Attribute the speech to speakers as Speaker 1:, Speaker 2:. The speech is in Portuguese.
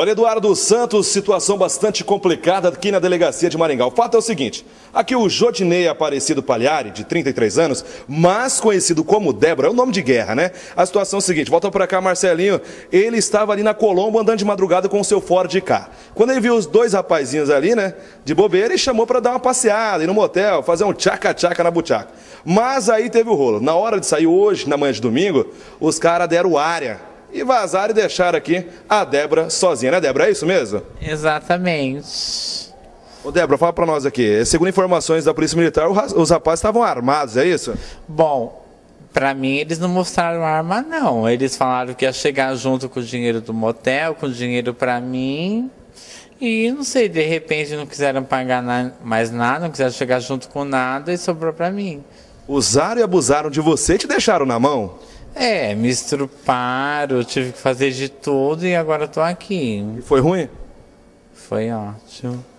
Speaker 1: Olha, Eduardo Santos, situação bastante complicada aqui na delegacia de Maringá. O fato é o seguinte: aqui o Jodinei Aparecido Palhari, de 33 anos, mais conhecido como Débora, é o um nome de guerra, né? A situação é a seguinte: volta para cá, Marcelinho. Ele estava ali na Colombo andando de madrugada com o seu Ford K. Quando ele viu os dois rapazinhos ali, né, de bobeira, ele chamou para dar uma passeada, ir no motel, fazer um tchaca-tchaca na butiaca. Mas aí teve o rolo. Na hora de sair hoje, na manhã de domingo, os caras deram área e vazaram e deixaram aqui a Débora sozinha, né, Débora? É isso mesmo? Exatamente. Ô, Débora, fala pra nós aqui. Segundo informações da Polícia Militar, os rapazes estavam armados, é isso? Bom, para
Speaker 2: mim, eles não mostraram arma, não. Eles falaram que ia chegar junto com o dinheiro do motel, com o dinheiro para mim. E não sei, de repente não quiseram pagar na, mais nada, não quiseram chegar junto com nada e sobrou para mim.
Speaker 1: Usaram e abusaram de você e te
Speaker 2: deixaram na mão? É, me estruparam, tive que fazer de tudo e agora estou aqui. E foi ruim? Foi ótimo.